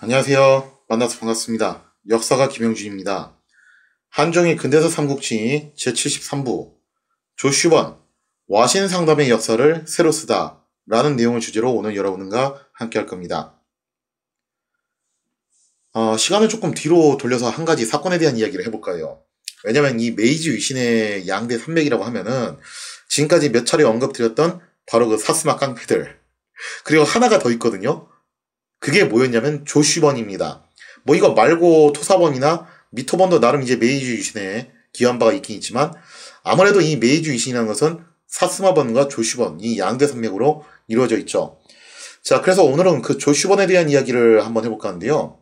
안녕하세요. 만나서 반갑습니다. 역사가 김영준입니다. 한종의 근대사 삼국지 제73부 조슈번 와신상담의 역사를 새로 쓰다 라는 내용을 주제로 오늘 여러분과 함께 할 겁니다. 어, 시간을 조금 뒤로 돌려서 한 가지 사건에 대한 이야기를 해볼까요? 왜냐면 이 메이지 위신의 양대 산맥이라고 하면은 지금까지 몇 차례 언급드렸던 바로 그 사스마 깡패들 그리고 하나가 더 있거든요. 그게 뭐였냐면 조슈번입니다. 뭐 이거 말고 토사번이나 미토번도 나름 이제 메이지 유신에 기여한 바가 있긴 있지만 아무래도 이 메이지 유신이라는 것은 사스마번과 조슈번 이 양대 산맥으로 이루어져 있죠. 자, 그래서 오늘은 그 조슈번에 대한 이야기를 한번 해볼까 하는데요.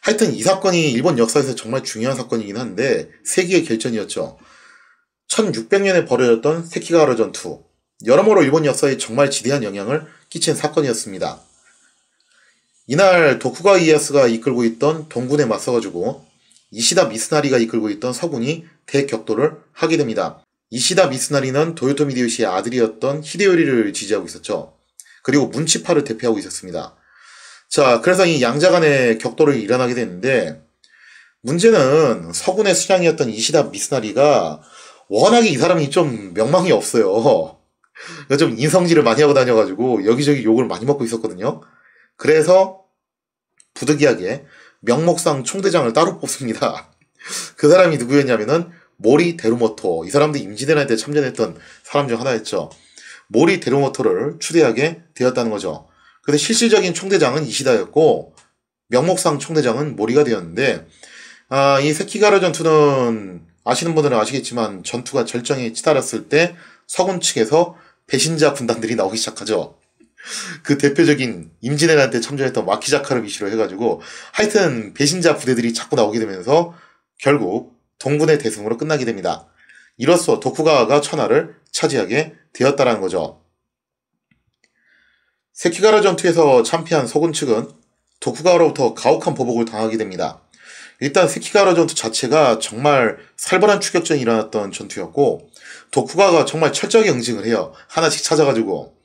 하여튼 이 사건이 일본 역사에서 정말 중요한 사건이긴 한데 세기의 결전이었죠. 1600년에 벌어졌던 세키가와라 전투. 여러모로 일본 역사에 정말 지대한 영향을 끼친 사건이었습니다. 이날 도쿠가 이에야스가 이끌고 있던 동군에 맞서가지고 이시다 미스나리가 이끌고 있던 서군이 대격돌을 하게 됩니다. 이시다 미스나리는 도요토미 디요시의 아들이었던 히데요리를 지지하고 있었죠. 그리고 문치파를 대표하고 있었습니다. 자, 그래서 이 양자 간의 격돌을 일어나게 됐는데 문제는 서군의 수장이었던 이시다 미스나리가 워낙에 이 사람이 좀 명망이 없어요. 좀 인성질을 많이 하고 다녀가지고 여기저기 욕을 많이 먹고 있었거든요. 그래서 부득이하게 명목상 총대장을 따로 뽑습니다. 그 사람이 누구였냐면은 모리 데루모토. 이 사람도 임진왜란 때 참전했던 사람 중 하나였죠. 모리 데루모토를 추대하게 되었다는 거죠. 근데 실질적인 총대장은 이시다였고 명목상 총대장은 모리가 되었는데 아, 이 세키가라 전투는 아시는 분들은 아시겠지만 전투가 절정에 치달았을 때 서군 측에서 배신자 군단들이 나오기 시작하죠. 그 대표적인 임진왜란때 참전했던 와키자카르비시로 해가지고 하여튼 배신자 부대들이 자꾸 나오게 되면서 결국 동군의 대승으로 끝나게 됩니다. 이로써 도쿠가와가 천하를 차지하게 되었다라는 거죠. 세키가라 전투에서 참피한 소군 측은 도쿠가와로부터 가혹한 보복을 당하게 됩니다. 일단 세키가라 전투 자체가 정말 살벌한 추격전이 일어났던 전투였고 도쿠가가 정말 철저하게 응징을 해요. 하나씩 찾아가지고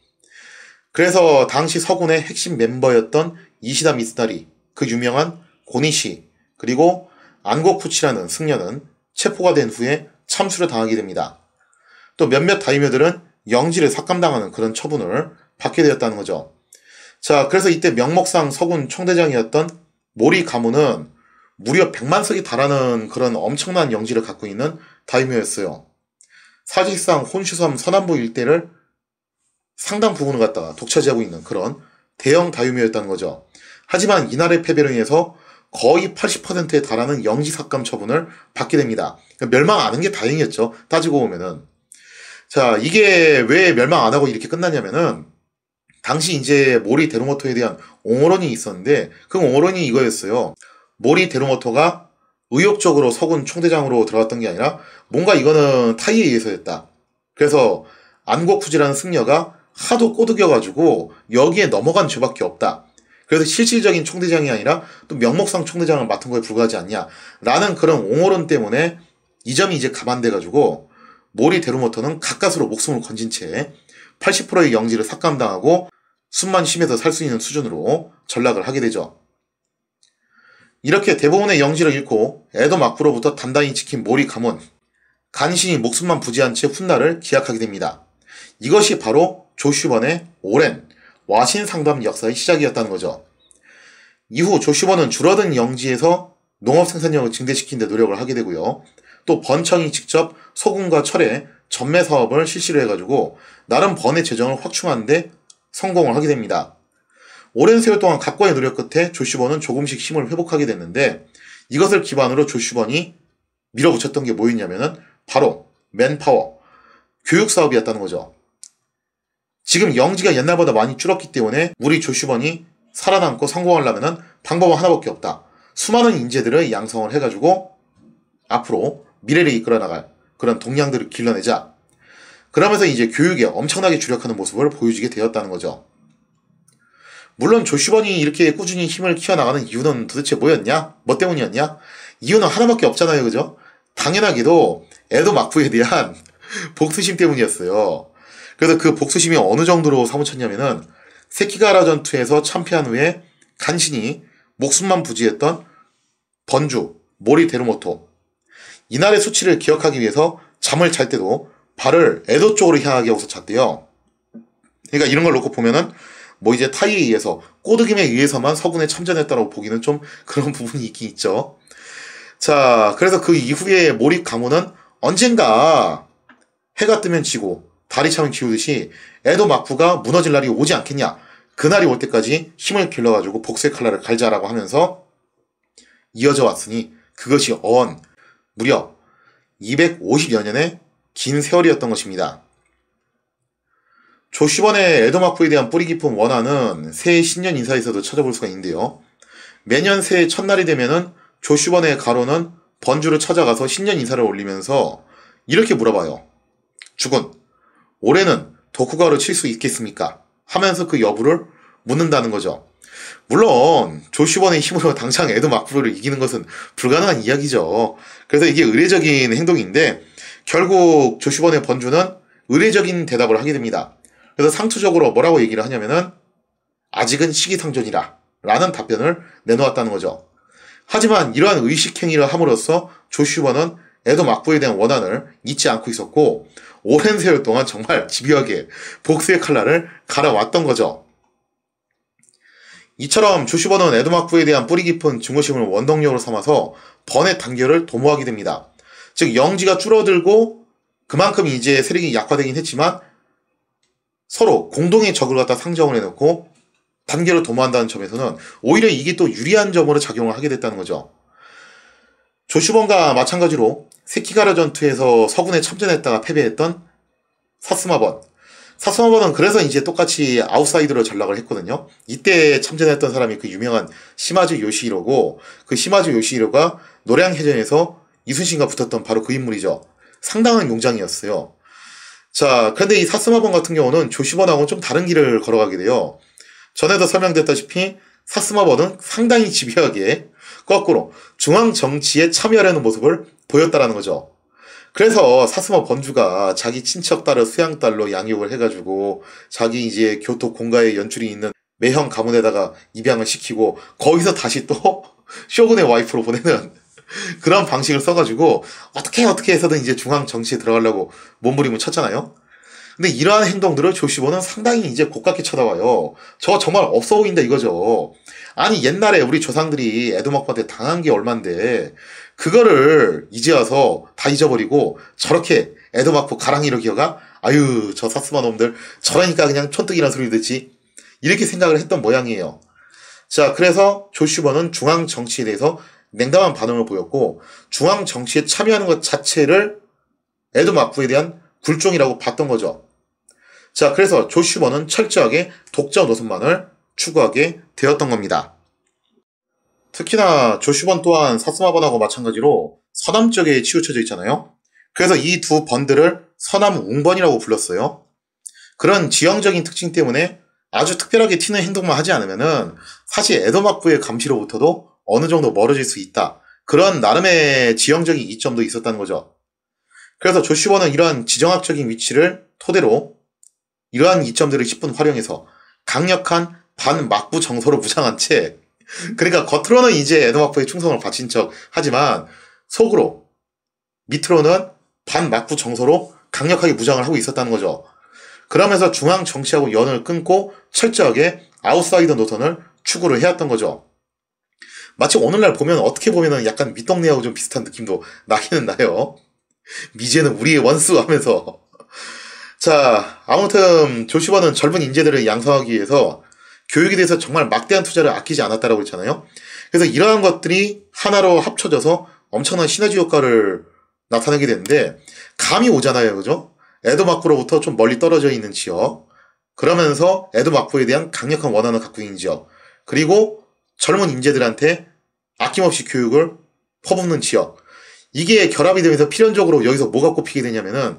그래서 당시 서군의 핵심 멤버였던 이시다 미스다리, 그 유명한 고니시, 그리고 안고쿠치라는 승려는 체포가 된 후에 참수를 당하게 됩니다. 또 몇몇 다이묘들은 영지를 삭감당하는 그런 처분을 받게 되었다는 거죠. 자, 그래서 이때 명목상 서군 총대장이었던 모리 가문은 무려 100만 석이 달하는 그런 엄청난 영지를 갖고 있는 다이묘였어요. 사실상 혼슈섬 서남부 일대를 상당 부분을 갖다가 독차지하고 있는 그런 대형 다유미였다는 거죠. 하지만 이날의 패배로 인해서 거의 80%에 달하는 영지삭감 처분을 받게 됩니다. 그러니까 멸망 안 한 게 다행이었죠. 따지고 보면은. 자, 이게 왜 멸망 안 하고 이렇게 끝나냐면은, 당시 이제 모리 데롱어터에 대한 옹호론이 있었는데, 그 옹호론이 이거였어요. 모리 데롱어터가 의욕적으로 서군 총대장으로 들어갔던 게 아니라, 뭔가 이거는 타이에 의해서였다. 그래서 안고쿠지라는 승려가 하도 꼬드겨가지고 여기에 넘어간 죄밖에 없다. 그래서 실질적인 총대장이 아니라 또 명목상 총대장을 맡은 거에 불과하지 않냐라는 그런 옹호론 때문에 이 점이 이제 가만돼가지고 모리 데루모터는 가까스로 목숨을 건진 채 80%의 영지를 삭감당하고 숨만 쉬면서 살 수 있는 수준으로 전락을 하게 되죠. 이렇게 대부분의 영지를 잃고 애도막부로부터 단단히 지킨 모리 가문 간신히 목숨만 부지한 채 훗날을 기약하게 됩니다. 이것이 바로 조슈번의 오랜 와신 상담 역사의 시작이었다는 거죠. 이후 조슈번은 줄어든 영지에서 농업 생산력을 증대시킨 데 노력을 하게 되고요. 또 번청이 직접 소금과 철의 전매 사업을 실시를 해가지고 나름 번의 재정을 확충하는데 성공을 하게 됩니다. 오랜 세월 동안 각과의 노력 끝에 조슈번은 조금씩 힘을 회복하게 됐는데 이것을 기반으로 조슈번이 밀어붙였던 게 뭐였냐면은 바로 맨파워, 교육 사업이었다는 거죠. 지금 영지가 옛날보다 많이 줄었기 때문에 우리 조슈번이 살아남고 성공하려면 방법은 하나밖에 없다. 수많은 인재들을 양성을 해가지고 앞으로 미래를 이끌어 나갈 그런 동향들을 길러내자. 그러면서 이제 교육에 엄청나게 주력하는 모습을 보여주게 되었다는 거죠. 물론 조슈번이 이렇게 꾸준히 힘을 키워나가는 이유는 도대체 뭐였냐? 뭐 때문이었냐? 이유는 하나밖에 없잖아요, 그죠? 당연하게도 에도 마프에 대한 복수심 때문이었어요. 그래서 그 복수심이 어느 정도로 사무쳤냐면은 세키가라 전투에서 참패한 후에 간신히 목숨만 부지했던 번주, 모리 데르모토. 이날의 수치를 기억하기 위해서 잠을 잘 때도 발을 에도 쪽으로 향하게 해서 잤대요. 그러니까 이런 걸 놓고 보면은 뭐 이제 타이에 의해서 꼬드김에 의해서만 서군에 참전했다고 보기는 좀 그런 부분이 있긴 있죠. 자, 그래서 그 이후에 모입 가문은 언젠가 해가 뜨면 지고 다리처럼 키우듯이 에도 마쿠가 무너질 날이 오지 않겠냐. 그날이 올 때까지 힘을 길러가지고 복수의 칼날을 갈자라고 하면서 이어져 왔으니 그것이 어언 무려 250여 년의 긴 세월이었던 것입니다. 조슈번의 에도마쿠에 대한 뿌리 깊은 원화는 새해 신년 인사에서도 찾아볼 수가 있는데요. 매년 새해 첫날이 되면은 조슈번의 가로는 번주를 찾아가서 신년 인사를 올리면서 이렇게 물어봐요. 죽은, 올해는 도쿠가로 칠 수 있겠습니까? 하면서 그 여부를 묻는다는 거죠. 물론 조슈번의 힘으로 당장 에드 마크로를 이기는 것은 불가능한 이야기죠. 그래서 이게 의례적인 행동인데 결국 조슈번의 번주는 의례적인 대답을 하게 됩니다. 그래서 상투적으로 뭐라고 얘기를 하냐면은 아직은 시기상전이라 라는 답변을 내놓았다는 거죠. 하지만 이러한 의식행위를 함으로써 조슈번은 에도 막부에 대한 원한을 잊지 않고 있었고 오랜 세월 동안 정말 집요하게 복수의 칼날을 갈아왔던 거죠. 이처럼 조슈버는 에드마크에 대한 뿌리 깊은 증오심을 원동력으로 삼아서 번의 단결을 도모하게 됩니다. 즉 영지가 줄어들고 그만큼 이제 세력이 약화되긴 했지만 서로 공동의 적을 갖다 상정을 해놓고 단계를 도모한다는 점에서는 오히려 이게 또 유리한 점으로 작용을 하게 됐다는 거죠. 조슈번과 마찬가지로 세키가라 전투에서 서군에 참전했다가 패배했던 사스마번. 사스마번은 그래서 이제 똑같이 아웃사이드로 전락을 했거든요. 이때 참전했던 사람이 그 유명한 시마즈 요시히로고 그 시마즈 요시히로가 노량해전에서 이순신과 붙었던 바로 그 인물이죠. 상당한 용장이었어요. 자, 그런데 이 사스마번 같은 경우는 조시번하고는 좀 다른 길을 걸어가게 돼요. 전에도 설명됐다시피 사스마번은 상당히 집요하게 거꾸로 중앙 정치에 참여하려는 모습을 보였다라는 거죠. 그래서 사스모 번주가 자기 친척 딸을 수양 딸로 양육을 해가지고 자기 이제 교토 공가에 연출이 있는 매형 가문에다가 입양을 시키고 거기서 다시 또 쇼군의 와이프로 보내는 그런 방식을 써가지고 어떻게 어떻게 해서든 이제 중앙 정치에 들어가려고 몸부림을 쳤잖아요. 근데 이러한 행동들을 조시보는 상당히 이제 곱깝게 쳐다봐요. 저 정말 없어 보인다 이거죠. 아니 옛날에 우리 조상들이 에도막한테 드 당한 게 얼만데 그거를 이제 와서 다 잊어버리고 저렇게 에드막부가랑이를 기어가 아유 저 사스마 놈들 저러니까 그냥 촌뜨기란 소리 듣지 이렇게 생각을 했던 모양이에요. 자 그래서 조슈버는 중앙 정치에 대해서 냉담한 반응을 보였고 중앙 정치에 참여하는 것 자체를 에드마부에 대한 굴종이라고 봤던 거죠. 자 그래서 조슈버는 철저하게 독자 노선만을 추구하게 되었던 겁니다. 특히나 조슈번 또한 사스마번하고 마찬가지로 서남 쪽에 치우쳐져 있잖아요. 그래서 이 두 번들을 서남 웅번이라고 불렀어요. 그런 지형적인 특징 때문에 아주 특별하게 튀는 행동만 하지 않으면은 사실 에도막부의 감시로부터도 어느 정도 멀어질 수 있다. 그런 나름의 지형적인 이점도 있었다는 거죠. 그래서 조슈버는 이러한 지정학적인 위치를 토대로 이러한 이점들을 10분 활용해서 강력한 반막부 정서로 무장한 채 그러니까 겉으로는 이제 에드마포의 충성을 바친 척 하지만 속으로 밑으로는 반막부 정서로 강력하게 무장을 하고 있었다는 거죠. 그러면서 중앙 정치하고 연을 끊고 철저하게 아웃사이더 노선을 추구를 해왔던 거죠. 마치 오늘날 보면 어떻게 보면 약간 밑덕내하고좀 비슷한 느낌도 나기는 나요. 미제는 우리의 원수 하면서. 자, 아무튼 조슈아는 젊은 인재들을 양성하기 위해서 교육에 대해서 정말 막대한 투자를 아끼지 않았다라고 했잖아요. 그래서 이러한 것들이 하나로 합쳐져서 엄청난 시너지 효과를 나타내게 되는데 감이 오잖아요. 그죠? 에도마크로부터 좀 멀리 떨어져 있는 지역 그러면서 에도마크에 대한 강력한 원한을 갖고 있는 지역 그리고 젊은 인재들한테 아낌없이 교육을 퍼붓는 지역 이게 결합이 되면서 필연적으로 여기서 뭐가 꼽히게 되냐면은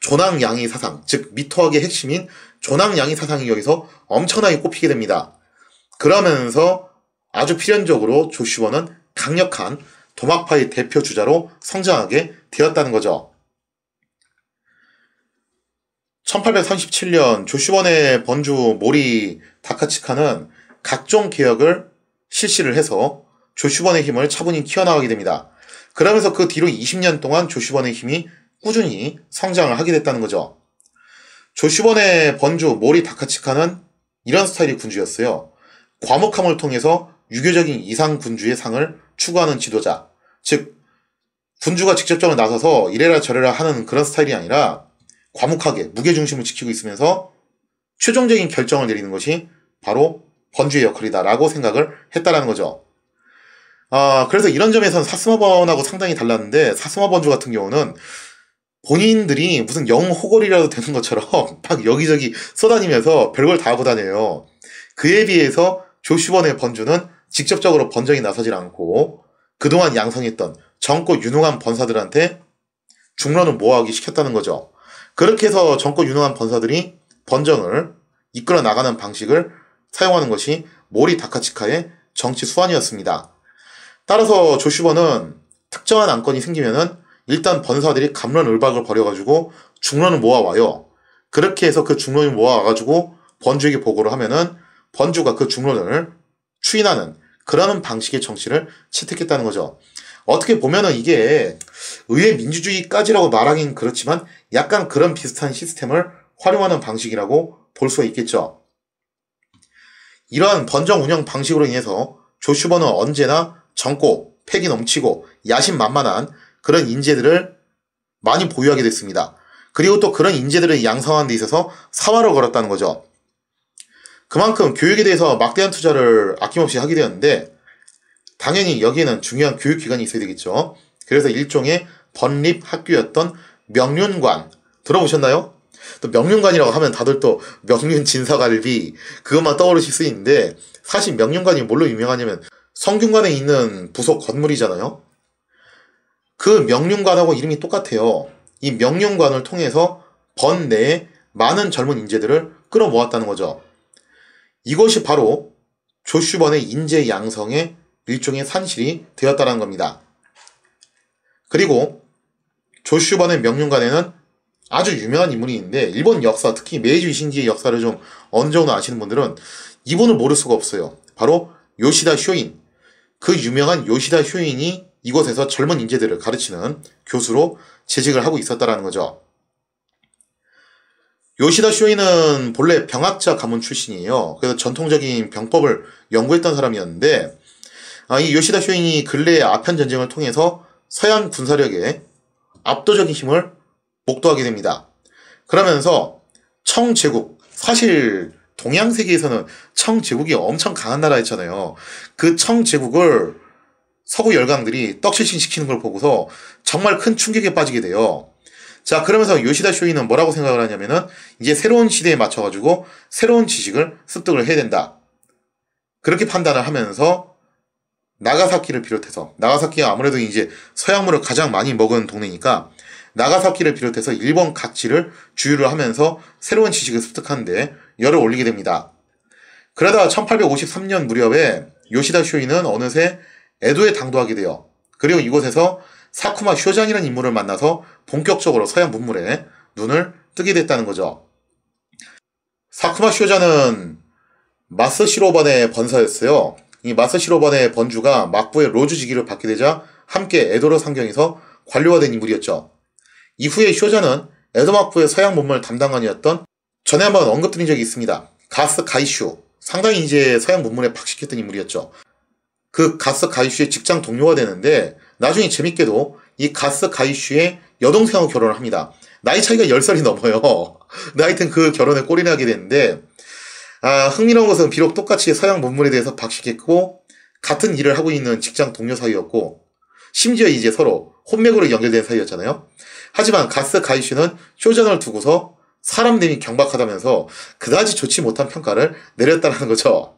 조낭양의 사상, 즉 미토학의 핵심인 조낭양의 사상이 여기서 엄청나게 꼽히게 됩니다. 그러면서 아주 필연적으로 조슈어는 강력한 도막파의 대표 주자로 성장하게 되었다는 거죠. 1837년 조슈번의 번주 모리 다카치카는 각종 개혁을 실시를 해서 조슈번의 힘을 차분히 키워나가게 됩니다. 그러면서 그 뒤로 20년 동안 조슈번의 힘이 꾸준히 성장을 하게 됐다는 거죠. 조슈번의 번주 모리 다카치카는 이런 스타일의 군주였어요. 과묵함을 통해서 유교적인 이상 군주의 상을 추구하는 지도자. 즉, 군주가 직접적으로 나서서 이래라 저래라 하는 그런 스타일이 아니라 과묵하게 무게중심을 지키고 있으면서 최종적인 결정을 내리는 것이 바로 번주의 역할이다라고 생각을 했다라는 거죠. 아, 그래서 이런 점에선 사스마 번하고 상당히 달랐는데 사스마 번주 같은 경우는 본인들이 무슨 영 호걸이라도 되는 것처럼 막 여기저기 쏘다니면서 별걸 다 하고 다녀요. 그에 비해서 조슈번의 번주는 직접적으로 번정이 나서질 않고 그동안 양성했던 정권 유능한 번사들한테 중론을 모아하기 시켰다는 거죠. 그렇게 해서 정권 유능한 번사들이 번정을 이끌어 나가는 방식을 사용하는 것이 모리 다카치카의 정치 수완이었습니다. 따라서 조슈버는 특정한 안건이 생기면은 일단 번사들이 감론 을박을 벌여가지고 중론을 모아와요. 그렇게 해서 그중론을 모아와가지고 번주에게 보고를 하면은 번주가 그 중론을 추인하는 그러는 방식의 정치를 채택했다는 거죠. 어떻게 보면은 이게 의회 민주주의까지라고 말하긴 그렇지만 약간 그런 비슷한 시스템을 활용하는 방식이라고 볼 수가 있겠죠. 이러한 번정 운영 방식으로 인해서 조슈버는 언제나 젊고 패기 넘치고 야심만만한 그런 인재들을 많이 보유하게 됐습니다. 그리고 또 그런 인재들을 양성하는 데 있어서 사활을 걸었다는 거죠. 그만큼 교육에 대해서 막대한 투자를 아낌없이 하게 되었는데 당연히 여기에는 중요한 교육기관이 있어야 되겠죠. 그래서 일종의 번립학교였던 명륜관 들어보셨나요? 또 명륜관이라고 하면 다들 또 명륜 진사갈비 그것만 떠오르실 수 있는데 사실 명륜관이 뭘로 유명하냐면 성균관에 있는 부속 건물이잖아요. 그 명륜관하고 이름이 똑같아요. 이 명륜관을 통해서 번 내에 많은 젊은 인재들을 끌어모았다는 거죠. 이것이 바로 조슈번의 인재 양성의 일종의 산실이 되었다는 겁니다. 그리고 조슈번의 명륜관에는 아주 유명한 인물이 있는데 일본 역사 특히 메이지 신기의 역사를 좀 어느 정도 아시는 분들은 이분을 모를 수가 없어요. 바로 요시다 쇼인. 그 유명한 요시다 쇼인이 이곳에서 젊은 인재들을 가르치는 교수로 재직을 하고 있었다라는 거죠. 요시다 쇼이는 본래 병학자 가문 출신이에요. 그래서 전통적인 병법을 연구했던 사람이었는데 아, 이 요시다 쇼인이 근래 아편 전쟁을 통해서 서양 군사력에 압도적인 힘을 목도하게 됩니다. 그러면서 청제국 사실 동양 세계에서는 청제국이 엄청 강한 나라였잖아요. 그 청제국을 서구 열강들이 떡실신 시키는 걸 보고서 정말 큰 충격에 빠지게 돼요. 자, 그러면서 요시다 쇼이는 뭐라고 생각을 하냐면은 이제 새로운 시대에 맞춰가지고 새로운 지식을 습득을 해야 된다. 그렇게 판단을 하면서 나가사키를 비롯해서 나가사키가 아무래도 이제 서양물을 가장 많이 먹은 동네니까 나가사키를 비롯해서 일본 각지를 주유를 하면서 새로운 지식을 습득하는데 열을 올리게 됩니다. 그러다 1853년 무렵에 요시다 쇼이는 어느새 에도에 당도하게 되어 그리고 이곳에서 사쿠마 쇼장이라는 인물을 만나서 본격적으로 서양 문물에 눈을 뜨게 됐다는 거죠. 사쿠마 쇼자는 마스시로반의 번사였어요. 이 마스시로반의 번주가 막부의 로즈지기를 받게 되자 함께 에도로 상경에서 관료화된 인물이었죠. 이후에 쇼자는 에도 막부의 서양 문물 담당관이었던 전에 한번 언급드린 적이 있습니다. 가스 가이슈 상당히 이제 서양 문물에 박식했던 인물이었죠. 그 가스 가이슈의 직장 동료가 되는데 나중에 재밌게도 이 가스 가이슈의 여동생하고 결혼을 합니다. 나이 차이가 10살이 넘어요. 나데하튼그 결혼에 꼬리나게 되는데 아, 흥미로운 것은 비록 똑같이 서양 문물에 대해서 박식했고 같은 일을 하고 있는 직장 동료 사이였고 심지어 이제 서로 혼맥으로 연결된 사이였잖아요. 하지만 가스 가이슈는 쇼전을 두고서 사람 됨이 경박하다면서 그다지 좋지 못한 평가를 내렸다는 거죠.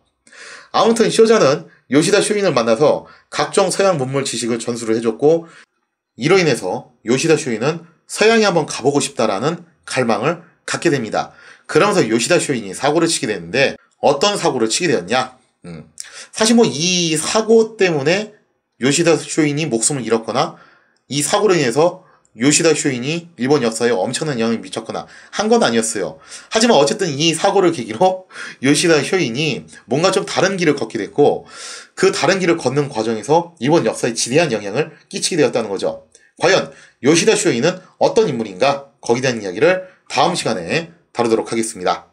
아무튼 쇼자는 요시다 쇼인을 만나서 각종 서양 문물 지식을 전수를 해줬고 이로 인해서 요시다 쇼인은 서양에 한번 가보고 싶다라는 갈망을 갖게 됩니다. 그러면서 요시다 쇼인이 사고를 치게 되는데 어떤 사고를 치게 되었냐? 음. 사실 뭐 이 사고 때문에 요시다 쇼인이 목숨을 잃었거나 이 사고로 인해서 요시다 쇼인이 일본 역사에 엄청난 영향을 미쳤거나 한 건 아니었어요. 하지만 어쨌든 이 사고를 계기로 요시다 쇼인이 뭔가 좀 다른 길을 걷게 됐고 그 다른 길을 걷는 과정에서 일본 역사에 지대한 영향을 끼치게 되었다는 거죠. 과연 요시다 쇼인은 어떤 인물인가? 거기에 대한 이야기를 다음 시간에 다루도록 하겠습니다.